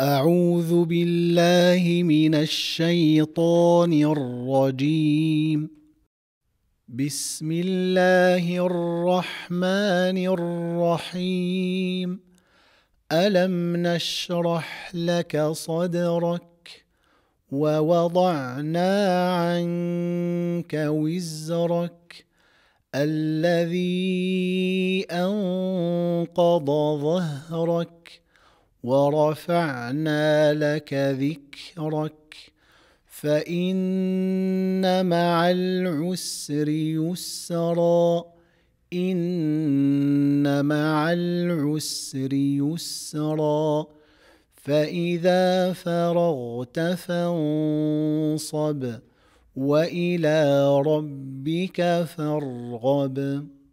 أعوذ بالله من الشيطان الرجيم بسم الله الرحمن الرحيم ألم نشرح لك صدرك ووضعنا عنك وزرك الذي أنقض ظهرك ورفعنا لك ذكرك فان مع العسر يسرا ان مع العسر يسرا فاذا فرغت فانصب والى ربك فارغب